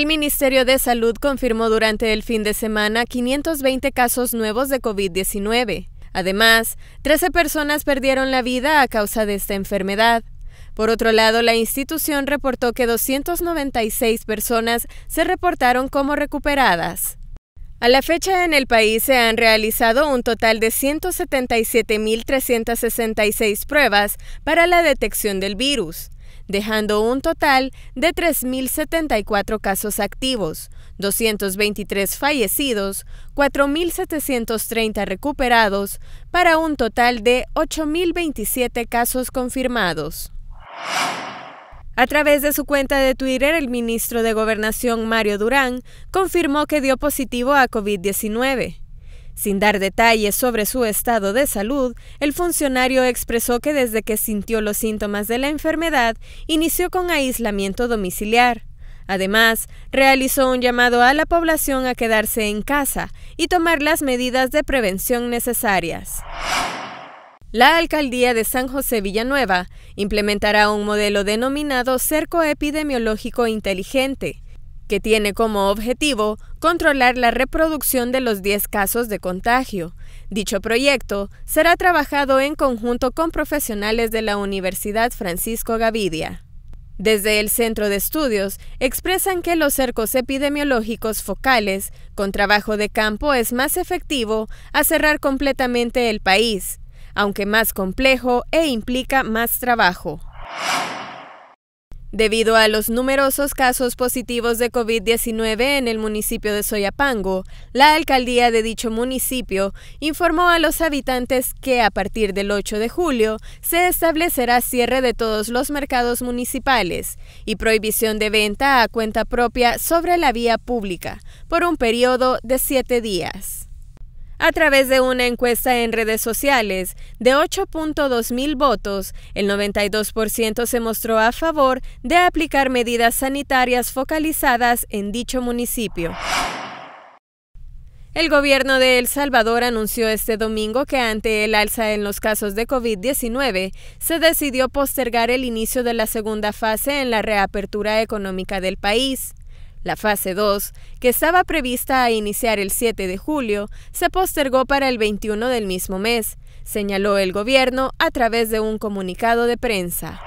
El Ministerio de Salud confirmó durante el fin de semana 520 casos nuevos de COVID-19. Además, 13 personas perdieron la vida a causa de esta enfermedad. Por otro lado, la institución reportó que 296 personas se reportaron como recuperadas. A la fecha en el país se han realizado un total de 177.366 pruebas para la detección del virus dejando un total de 3.074 casos activos, 223 fallecidos, 4.730 recuperados, para un total de 8.027 casos confirmados. A través de su cuenta de Twitter, el ministro de Gobernación Mario Durán confirmó que dio positivo a COVID-19. Sin dar detalles sobre su estado de salud, el funcionario expresó que desde que sintió los síntomas de la enfermedad, inició con aislamiento domiciliar. Además, realizó un llamado a la población a quedarse en casa y tomar las medidas de prevención necesarias. La alcaldía de San José Villanueva implementará un modelo denominado Cerco Epidemiológico Inteligente, que tiene como objetivo controlar la reproducción de los 10 casos de contagio. Dicho proyecto será trabajado en conjunto con profesionales de la Universidad Francisco Gavidia. Desde el centro de estudios expresan que los cercos epidemiológicos focales con trabajo de campo es más efectivo a cerrar completamente el país, aunque más complejo e implica más trabajo. Debido a los numerosos casos positivos de COVID-19 en el municipio de Soyapango, la alcaldía de dicho municipio informó a los habitantes que a partir del 8 de julio se establecerá cierre de todos los mercados municipales y prohibición de venta a cuenta propia sobre la vía pública por un periodo de siete días. A través de una encuesta en redes sociales de 8.2 mil votos, el 92% se mostró a favor de aplicar medidas sanitarias focalizadas en dicho municipio. El gobierno de El Salvador anunció este domingo que ante el alza en los casos de COVID-19, se decidió postergar el inicio de la segunda fase en la reapertura económica del país. La fase 2, que estaba prevista a iniciar el 7 de julio, se postergó para el 21 del mismo mes, señaló el gobierno a través de un comunicado de prensa.